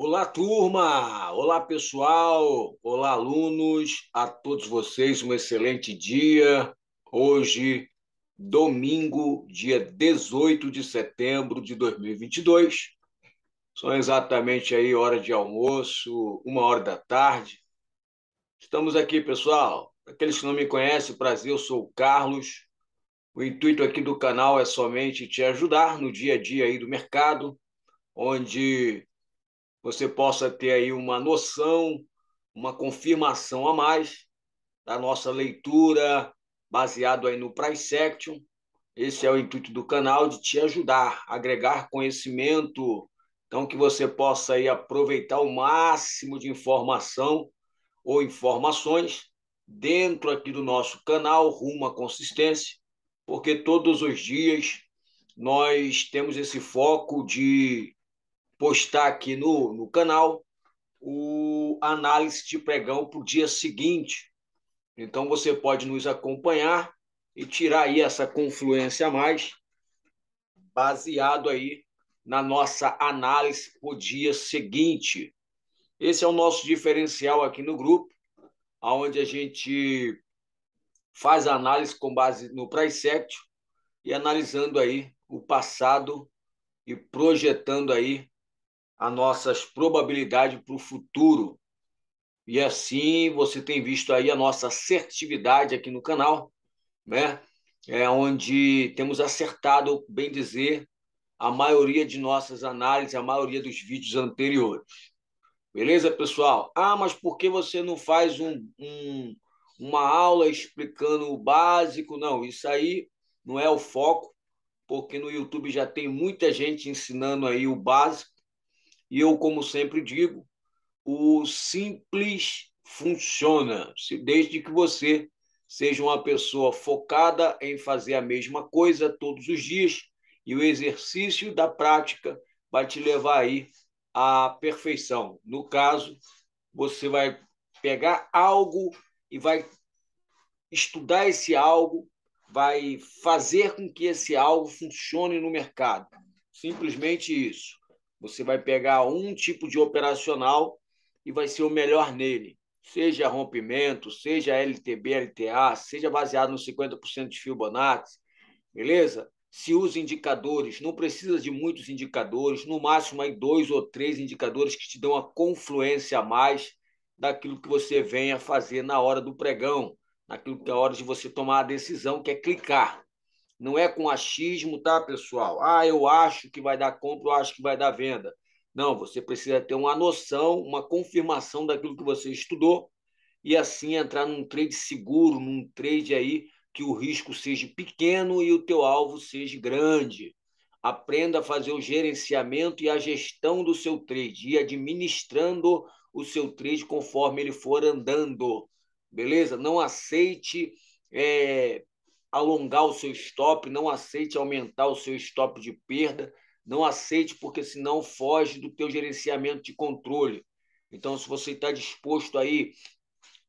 Olá, turma! Olá, pessoal! Olá, alunos! A todos vocês um excelente dia. Hoje, domingo, dia 18 de setembro de 2022. São exatamente aí hora de almoço, uma hora da tarde. Estamos aqui, pessoal. Aqueles que não me conhecem, prazer, eu sou o Carlos. O intuito aqui do canal é somente te ajudar no dia a dia aí do mercado, onde você possa ter aí uma noção, uma confirmação a mais da nossa leitura, baseado aí no Section. Esse é o intuito do canal, de te ajudar, agregar conhecimento, então que você possa aí aproveitar o máximo de informação ou informações dentro aqui do nosso canal Rumo à Consistência, porque todos os dias nós temos esse foco de postar aqui no, no canal o análise de pregão para o dia seguinte. Então você pode nos acompanhar e tirar aí essa confluência a mais, baseado aí na nossa análise para o dia seguinte. Esse é o nosso diferencial aqui no grupo, aonde a gente faz a análise com base no Pricect e analisando aí o passado e projetando aí as nossas probabilidades para o futuro. E assim você tem visto aí a nossa assertividade aqui no canal, né? É onde temos acertado, bem dizer, a maioria de nossas análises, a maioria dos vídeos anteriores. Beleza, pessoal? Ah, mas por que você não faz um, um uma aula explicando o básico? Não, isso aí não é o foco, porque no YouTube já tem muita gente ensinando aí o básico e eu, como sempre digo, o simples funciona, se desde que você seja uma pessoa focada em fazer a mesma coisa todos os dias, e o exercício da prática vai te levar aí à perfeição. No caso, você vai pegar algo e vai estudar esse algo, vai fazer com que esse algo funcione no mercado. Simplesmente isso. Você vai pegar um tipo de operacional e vai ser o melhor nele. Seja rompimento, seja LTB, LTA, seja baseado nos 50% de Fibonacci, beleza? Se usa indicadores, não precisa de muitos indicadores, no máximo aí dois ou três indicadores que te dão a confluência a mais daquilo que você venha fazer na hora do pregão, naquilo que é a hora de você tomar a decisão, que é clicar. Não é com achismo, tá, pessoal? Ah, eu acho que vai dar compra, eu acho que vai dar venda. Não, você precisa ter uma noção, uma confirmação daquilo que você estudou e assim entrar num trade seguro, num trade aí que o risco seja pequeno e o teu alvo seja grande. Aprenda a fazer o gerenciamento e a gestão do seu trade e administrando o seu trade conforme ele for andando. Beleza? Não aceite é, alongar o seu stop, não aceite aumentar o seu stop de perda, não aceite porque senão foge do teu gerenciamento de controle. Então, se você está disposto aí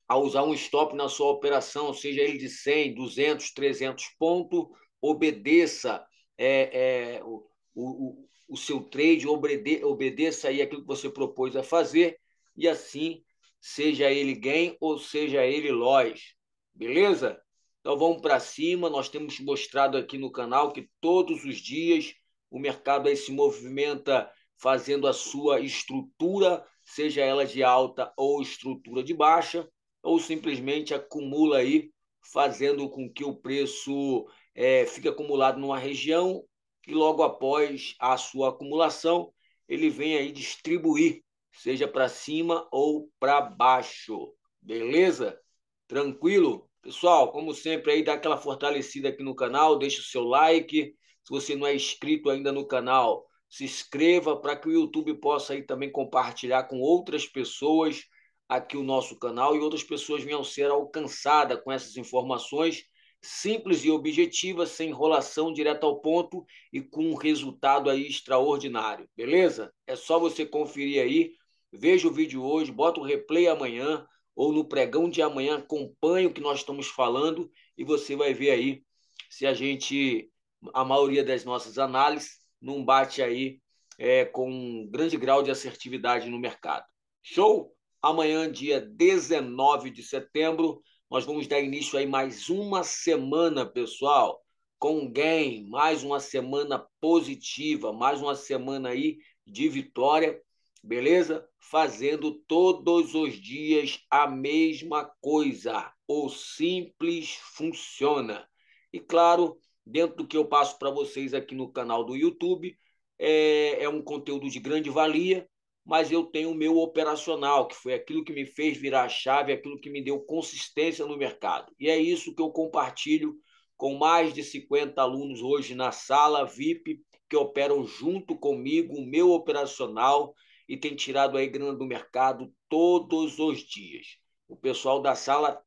a usar um stop na sua operação, seja ele de 100, 200, 300 pontos, obedeça é, é, o, o, o, seu trade, obede, obedeça aí aquilo que você propôs a fazer e assim, seja ele gain ou seja ele loss. Beleza? Então vamos para cima. Nós temos mostrado aqui no canal que todos os dias o mercado aí se movimenta fazendo a sua estrutura, seja ela de alta ou estrutura de baixa, ou simplesmente acumula aí, fazendo com que o preço é, fique acumulado numa região e logo após a sua acumulação ele vem aí distribuir, seja para cima ou para baixo. Beleza? Tranquilo? Pessoal, como sempre, aí dá aquela fortalecida aqui no canal, deixa o seu like. Se você não é inscrito ainda no canal, se inscreva para que o YouTube possa aí também compartilhar com outras pessoas aqui o nosso canal e outras pessoas venham ser alcançadas com essas informações simples e objetivas, sem enrolação, direto ao ponto e com um resultado aí extraordinário, beleza? É só você conferir aí, veja o vídeo hoje, bota o replay amanhã ou no pregão de amanhã, acompanhe o que nós estamos falando e você vai ver aí se a gente, a maioria das nossas análises, não bate aí é, com um grande grau de assertividade no mercado. Show? Amanhã, dia 19 de setembro, nós vamos dar início aí mais uma semana, pessoal, com gain, mais uma semana positiva, mais uma semana aí de vitória Beleza? Fazendo todos os dias a mesma coisa. O simples funciona. E claro, dentro do que eu passo para vocês aqui no canal do YouTube, é, é um conteúdo de grande valia, mas eu tenho o meu operacional, que foi aquilo que me fez virar a chave, aquilo que me deu consistência no mercado. E é isso que eu compartilho com mais de 50 alunos hoje na sala VIP, que operam junto comigo o meu operacional e tem tirado aí grana do mercado todos os dias. O pessoal da sala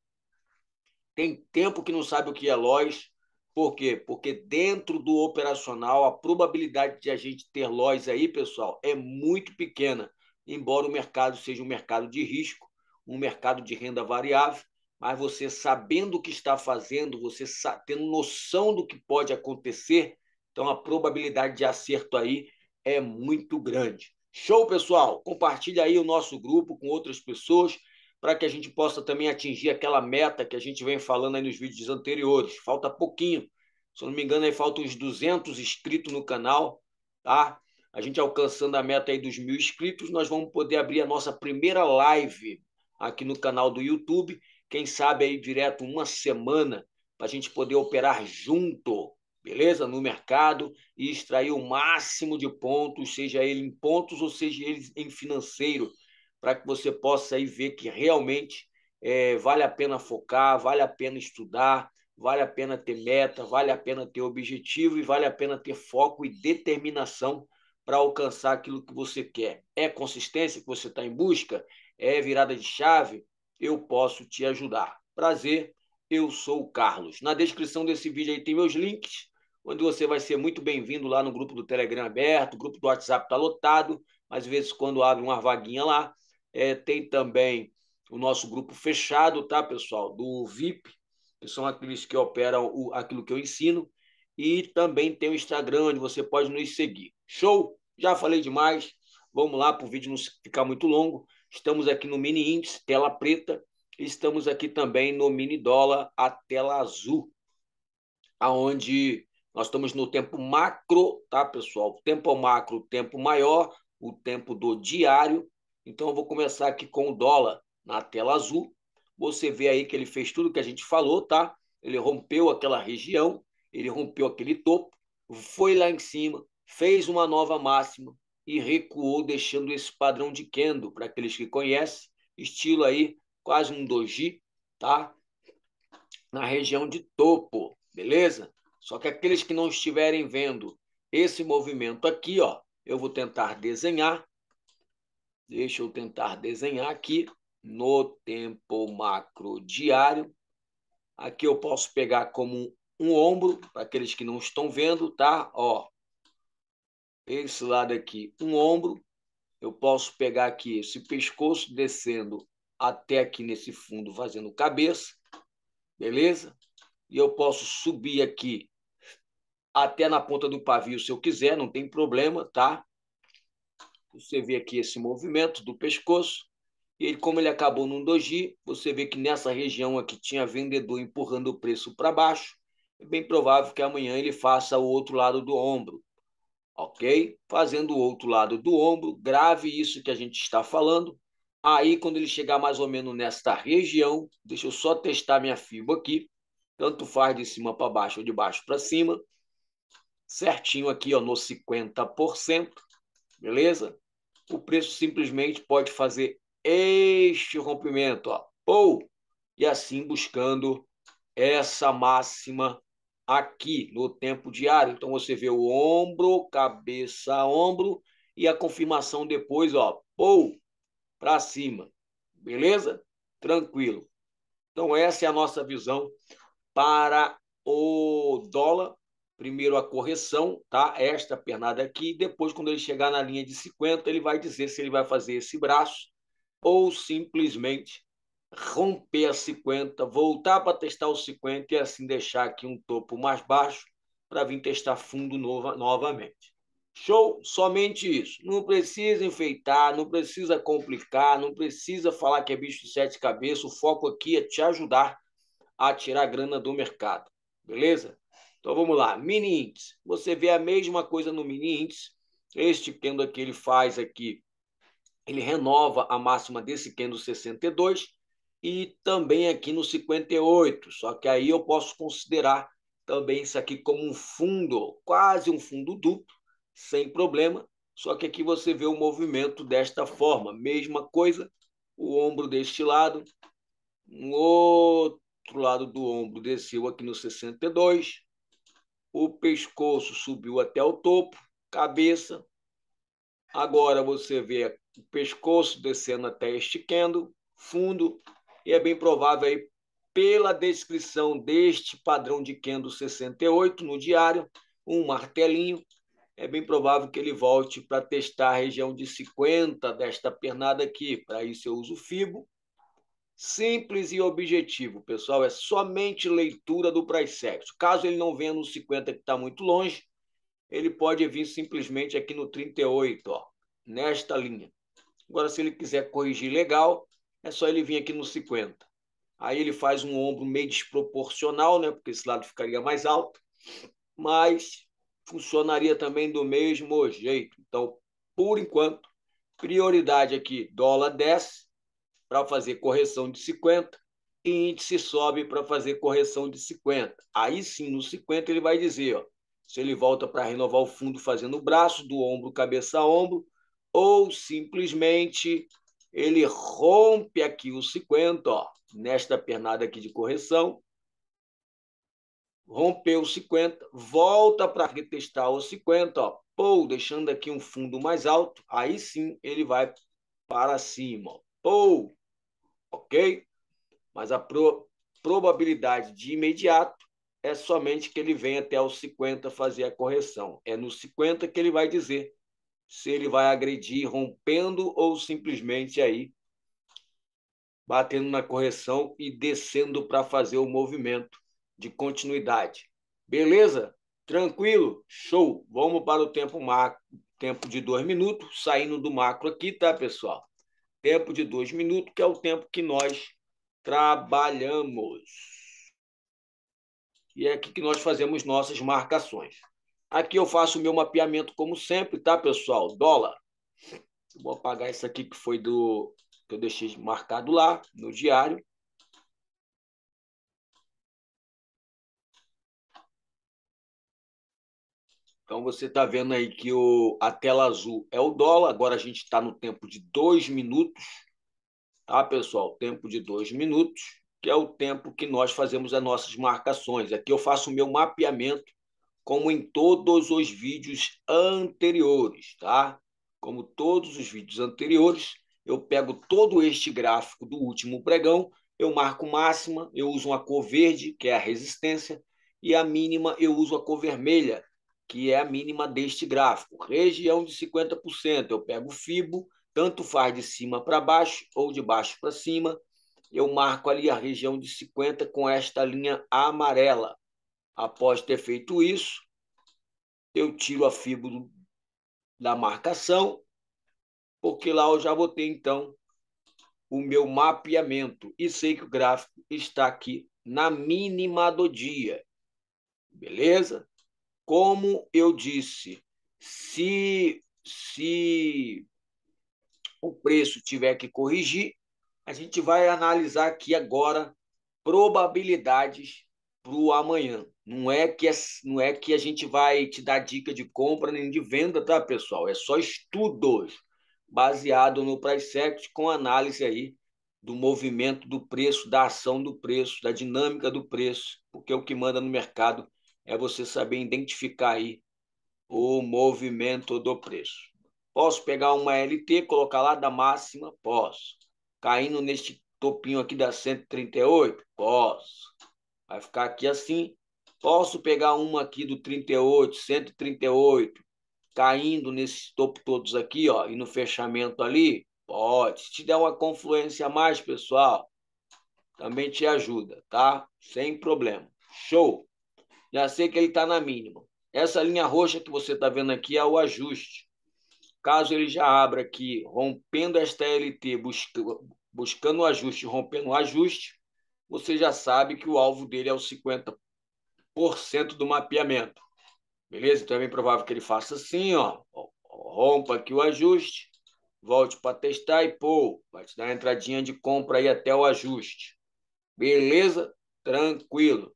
tem tempo que não sabe o que é LOS. Por quê? Porque dentro do operacional, a probabilidade de a gente ter LOS aí, pessoal, é muito pequena. Embora o mercado seja um mercado de risco, um mercado de renda variável, mas você sabendo o que está fazendo, você tendo noção do que pode acontecer, então a probabilidade de acerto aí é muito grande. Show, pessoal? Compartilha aí o nosso grupo com outras pessoas para que a gente possa também atingir aquela meta que a gente vem falando aí nos vídeos anteriores. Falta pouquinho. Se eu não me engano, aí falta uns 200 inscritos no canal, tá? A gente alcançando a meta aí dos mil inscritos, nós vamos poder abrir a nossa primeira live aqui no canal do YouTube. Quem sabe aí direto uma semana para a gente poder operar junto beleza? No mercado e extrair o máximo de pontos, seja ele em pontos ou seja ele em financeiro, para que você possa aí ver que realmente é, vale a pena focar, vale a pena estudar, vale a pena ter meta, vale a pena ter objetivo e vale a pena ter foco e determinação para alcançar aquilo que você quer. É consistência que você está em busca? É virada de chave? Eu posso te ajudar. Prazer, eu sou o Carlos. Na descrição desse vídeo aí tem meus links onde você vai ser muito bem-vindo lá no grupo do Telegram aberto, o grupo do WhatsApp está lotado, mas às vezes quando abre uma vaguinha lá, é, tem também o nosso grupo fechado, tá, pessoal? Do VIP, que são aqueles que operam o, aquilo que eu ensino, e também tem o Instagram, onde você pode nos seguir. Show? Já falei demais. Vamos lá para o vídeo não ficar muito longo. Estamos aqui no mini índice, tela preta. Estamos aqui também no mini dólar, a tela azul, aonde nós estamos no tempo macro, tá, pessoal? tempo é macro, tempo maior, o tempo do diário. Então, eu vou começar aqui com o dólar na tela azul. Você vê aí que ele fez tudo que a gente falou, tá? Ele rompeu aquela região, ele rompeu aquele topo, foi lá em cima, fez uma nova máxima e recuou, deixando esse padrão de Kendo, para aqueles que conhecem, estilo aí quase um doji, tá? Na região de topo, beleza? Só que aqueles que não estiverem vendo esse movimento aqui, ó, eu vou tentar desenhar. Deixa eu tentar desenhar aqui no tempo macro diário. Aqui eu posso pegar como um ombro, para aqueles que não estão vendo, tá? Ó, esse lado aqui, um ombro. Eu posso pegar aqui esse pescoço descendo até aqui nesse fundo, fazendo cabeça, beleza? E eu posso subir aqui até na ponta do pavio, se eu quiser, não tem problema, tá? Você vê aqui esse movimento do pescoço. E ele, como ele acabou num doji, você vê que nessa região aqui tinha vendedor empurrando o preço para baixo. É bem provável que amanhã ele faça o outro lado do ombro, ok? Fazendo o outro lado do ombro, grave isso que a gente está falando. Aí, quando ele chegar mais ou menos nesta região, deixa eu só testar minha fibra aqui, tanto faz de cima para baixo ou de baixo para cima certinho aqui ó, no 50%, beleza? O preço simplesmente pode fazer este rompimento, ó, ou e assim buscando essa máxima aqui no tempo diário. Então você vê o ombro, cabeça, ombro e a confirmação depois, ó, ou para cima. Beleza? Tranquilo. Então essa é a nossa visão para o dólar Primeiro a correção, tá? Esta pernada aqui. Depois, quando ele chegar na linha de 50, ele vai dizer se ele vai fazer esse braço ou simplesmente romper a 50, voltar para testar o 50 e assim deixar aqui um topo mais baixo para vir testar fundo nova, novamente. Show? Somente isso. Não precisa enfeitar, não precisa complicar, não precisa falar que é bicho de sete cabeças. O foco aqui é te ajudar a tirar a grana do mercado. Beleza? Então vamos lá, mini índice. Você vê a mesma coisa no mini índice. Este candle aqui ele faz aqui, ele renova a máxima desse candle 62 e também aqui no 58. Só que aí eu posso considerar também isso aqui como um fundo, quase um fundo duplo, sem problema. Só que aqui você vê o movimento desta forma, mesma coisa, o ombro deste lado, no outro lado do ombro desceu aqui no 62, o pescoço subiu até o topo, cabeça. Agora você vê o pescoço descendo até esticando, fundo, e é bem provável aí pela descrição deste padrão de Kendo 68 no diário, um martelinho, é bem provável que ele volte para testar a região de 50 desta pernada aqui. Para isso eu uso o FIBO, simples e objetivo, pessoal. É somente leitura do praisepto. Caso ele não venha no 50, que está muito longe, ele pode vir simplesmente aqui no 38, ó, nesta linha. Agora, se ele quiser corrigir legal, é só ele vir aqui no 50. Aí ele faz um ombro meio desproporcional, né? Porque esse lado ficaria mais alto, mas funcionaria também do mesmo jeito. Então, por enquanto, prioridade aqui, dólar desce, para fazer correção de 50 e índice sobe para fazer correção de 50. Aí sim, no 50 ele vai dizer, ó, se ele volta para renovar o fundo fazendo o braço do ombro cabeça a ombro ou simplesmente ele rompe aqui o 50, ó, nesta pernada aqui de correção, rompeu o 50, volta para retestar o 50, ó, pô, deixando aqui um fundo mais alto, aí sim ele vai para cima, pô, ok? Mas a pro, probabilidade de imediato é somente que ele venha até os 50 fazer a correção. É nos 50 que ele vai dizer se ele vai agredir rompendo ou simplesmente aí batendo na correção e descendo para fazer o movimento de continuidade. Beleza? Tranquilo? Show! Vamos para o tempo macro, tempo de dois minutos, saindo do macro aqui, tá, pessoal? Tempo de dois minutos, que é o tempo que nós trabalhamos. E é aqui que nós fazemos nossas marcações. Aqui eu faço o meu mapeamento como sempre, tá, pessoal? Dólar. Vou apagar isso aqui que foi do que eu deixei marcado lá no diário. Então você está vendo aí que o, a tela azul é o dólar. Agora a gente está no tempo de dois minutos. Tá, pessoal? Tempo de dois minutos, que é o tempo que nós fazemos as nossas marcações. Aqui eu faço o meu mapeamento, como em todos os vídeos anteriores, tá? Como todos os vídeos anteriores, eu pego todo este gráfico do último pregão, eu marco máxima, eu uso uma cor verde, que é a resistência, e a mínima eu uso a cor vermelha, que é a mínima deste gráfico, região de 50%. Eu pego o FIBO, tanto faz de cima para baixo ou de baixo para cima, eu marco ali a região de 50 com esta linha amarela. Após ter feito isso, eu tiro a FIBO da marcação, porque lá eu já botei, então, o meu mapeamento e sei que o gráfico está aqui na mínima do dia. Beleza? como eu disse, se, se o preço tiver que corrigir, a gente vai analisar aqui agora probabilidades para o amanhã. Não é, que é, não é que a gente vai te dar dica de compra nem de venda, tá, pessoal? É só estudos baseado no price act com análise aí do movimento do preço, da ação do preço, da dinâmica do preço, porque é o que manda no mercado é você saber identificar aí o movimento do preço. Posso pegar uma LT, colocar lá da máxima? Posso. Caindo neste topinho aqui da 138? Posso. Vai ficar aqui assim. Posso pegar uma aqui do 38, 138, caindo nesses topo todos aqui, ó, e no fechamento ali? Pode. Se te der uma confluência a mais, pessoal, também te ajuda, tá? Sem problema. Show! já sei que ele está na mínima. Essa linha roxa que você está vendo aqui é o ajuste. Caso ele já abra aqui, rompendo esta LT, busca, buscando o ajuste, rompendo o ajuste, você já sabe que o alvo dele é os 50% do mapeamento. Beleza? Então é bem provável que ele faça assim, ó. Rompa aqui o ajuste, volte para testar e, pô, vai te dar a entradinha de compra aí até o ajuste. Beleza? Tranquilo.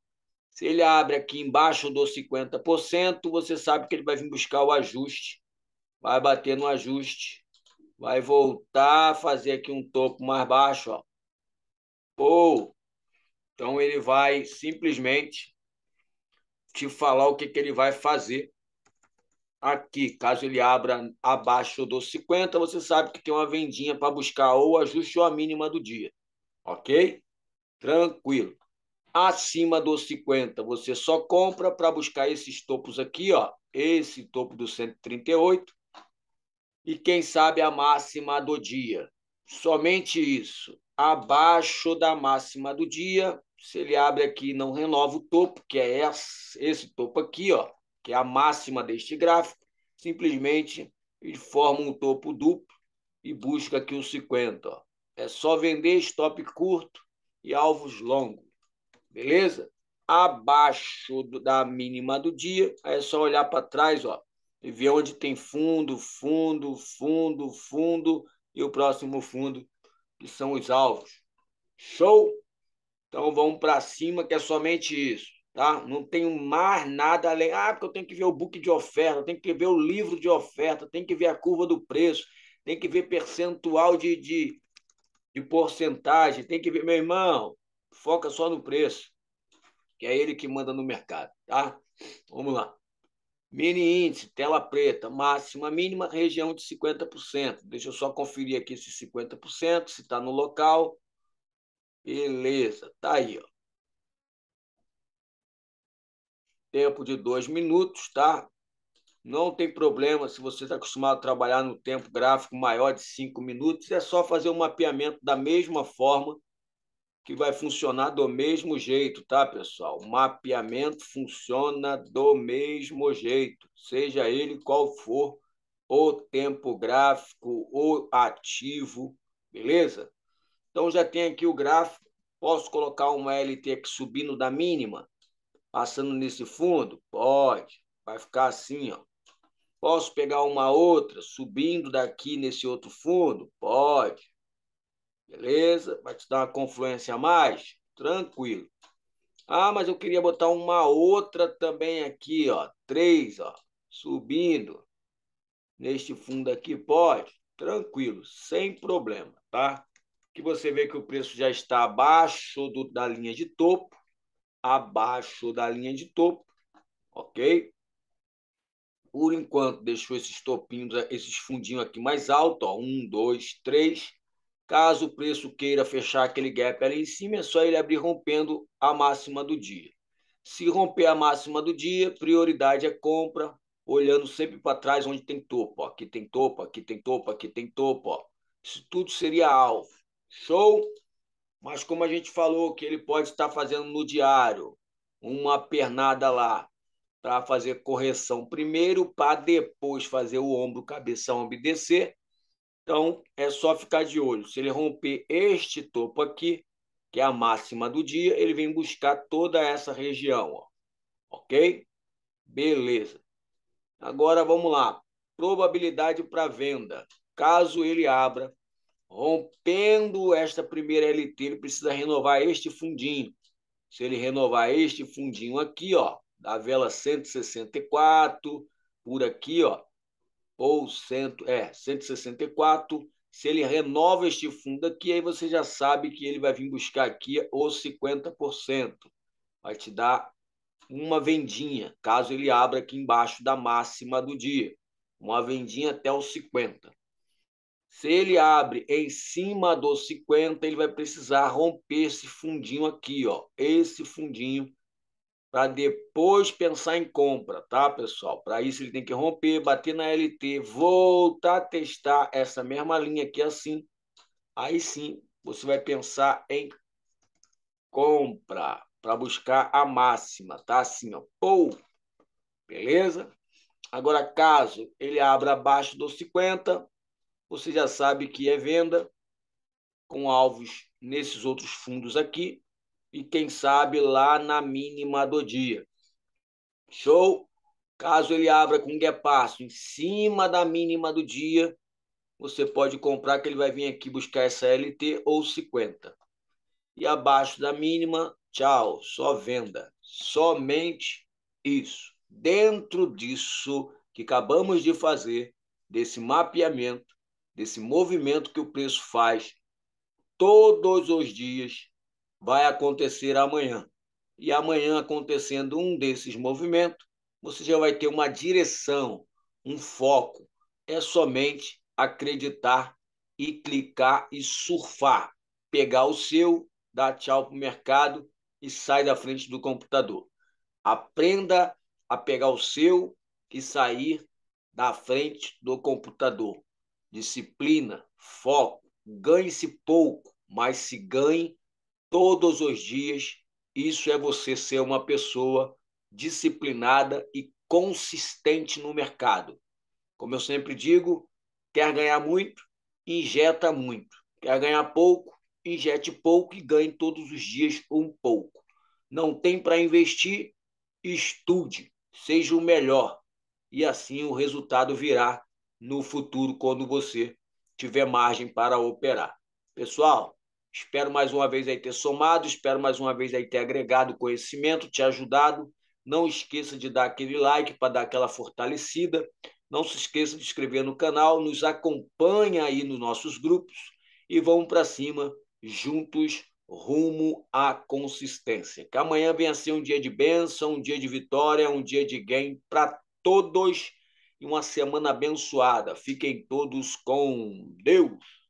Se ele abre aqui embaixo dos 50%, você sabe que ele vai vir buscar o ajuste, vai bater no ajuste, vai voltar a fazer aqui um topo mais baixo, ó. Ou então ele vai simplesmente te falar o que, que ele vai fazer aqui. Caso ele abra abaixo dos 50, você sabe que tem uma vendinha para buscar ou ajuste ou a mínima do dia. OK? Tranquilo acima dos 50. Você só compra para buscar esses topos aqui, ó, esse topo do 138 e quem sabe a máxima do dia. Somente isso. Abaixo da máxima do dia, se ele abre aqui e não renova o topo, que é esse, esse topo aqui, ó, que é a máxima deste gráfico, simplesmente ele forma um topo duplo e busca aqui os 50. Ó. É só vender stop curto e alvos longos beleza? Abaixo do, da mínima do dia, aí é só olhar para trás, ó, e ver onde tem fundo, fundo, fundo, fundo e o próximo fundo, que são os alvos. Show? Então vamos para cima, que é somente isso, tá? Não tenho mais nada além. Ah, porque eu tenho que ver o book de oferta, tenho que ver o livro de oferta, tenho que ver a curva do preço, tem que ver percentual de, de, de porcentagem, tem que ver, meu irmão, foca só no preço, que é ele que manda no mercado, tá? Vamos lá. Mini índice, tela preta, máxima, mínima, região de 50%. Deixa eu só conferir aqui se 50%, se está no local. Beleza, tá aí, ó. Tempo de dois minutos, tá? Não tem problema se você está acostumado a trabalhar no tempo gráfico maior de cinco minutos, é só fazer o um mapeamento da mesma forma que vai funcionar do mesmo jeito, tá, pessoal? O mapeamento funciona do mesmo jeito, seja ele qual for o tempo gráfico, o ativo, beleza? Então já tem aqui o gráfico, posso colocar um LT aqui subindo da mínima, passando nesse fundo? Pode, vai ficar assim, ó. Posso pegar uma outra subindo daqui nesse outro fundo? Pode Beleza? Vai te dar uma confluência a mais? Tranquilo. Ah, mas eu queria botar uma outra também aqui, ó. Três, ó. Subindo. Neste fundo aqui, pode? Tranquilo, sem problema, tá? Que você vê que o preço já está abaixo do, da linha de topo. Abaixo da linha de topo, ok? Por enquanto, deixou esses topinhos, esses fundinhos aqui mais alto, ó. Um, dois, três Caso o preço queira fechar aquele gap ali em cima, é só ele abrir rompendo a máxima do dia. Se romper a máxima do dia, prioridade é compra, olhando sempre para trás onde tem topo. Ó. Aqui tem topo, aqui tem topo, aqui tem topo. Ó. Isso tudo seria alvo. Show? Mas como a gente falou que ele pode estar fazendo no diário uma pernada lá para fazer correção primeiro, para depois fazer o ombro, cabeça, ombro descer, então, é só ficar de olho. Se ele romper este topo aqui, que é a máxima do dia, ele vem buscar toda essa região. Ó. Ok? Beleza. Agora vamos lá. Probabilidade para venda. Caso ele abra, rompendo esta primeira LT, ele precisa renovar este fundinho. Se ele renovar este fundinho aqui, ó, da vela 164, por aqui, ó, ou cento, é, 164, se ele renova este fundo aqui, aí você já sabe que ele vai vir buscar aqui os 50%. Vai te dar uma vendinha, caso ele abra aqui embaixo da máxima do dia. Uma vendinha até os 50. Se ele abre em cima dos 50, ele vai precisar romper esse fundinho aqui, ó. Esse fundinho para depois pensar em compra, tá, pessoal? Para isso ele tem que romper, bater na LT, voltar a testar essa mesma linha aqui assim. Aí sim, você vai pensar em compra para buscar a máxima, tá? Assim, ó, pou. Beleza? Agora, caso ele abra abaixo dos 50, você já sabe que é venda com alvos nesses outros fundos aqui, e quem sabe lá na mínima do dia. Show? Caso ele abra com guepasso em cima da mínima do dia, você pode comprar que ele vai vir aqui buscar essa LT ou 50. E abaixo da mínima, tchau, só venda. Somente isso. Dentro disso que acabamos de fazer, desse mapeamento, desse movimento que o preço faz todos os dias, vai acontecer amanhã. E amanhã, acontecendo um desses movimentos, você já vai ter uma direção, um foco. É somente acreditar e clicar e surfar. Pegar o seu, dar tchau para o mercado e sair da frente do computador. Aprenda a pegar o seu e sair da frente do computador. Disciplina, foco, ganhe-se pouco, mas se ganhe todos os dias. Isso é você ser uma pessoa disciplinada e consistente no mercado. Como eu sempre digo, quer ganhar muito, injeta muito. Quer ganhar pouco, injete pouco e ganhe todos os dias um pouco. Não tem para investir? Estude, seja o melhor. E assim o resultado virá no futuro quando você tiver margem para operar. Pessoal, Espero mais uma vez aí ter somado, espero mais uma vez aí ter agregado conhecimento, te ajudado. Não esqueça de dar aquele like para dar aquela fortalecida. Não se esqueça de inscrever no canal, nos acompanha aí nos nossos grupos e vamos para cima juntos rumo à consistência. Que amanhã venha ser um dia de bênção, um dia de vitória, um dia de gain para todos e uma semana abençoada. Fiquem todos com Deus.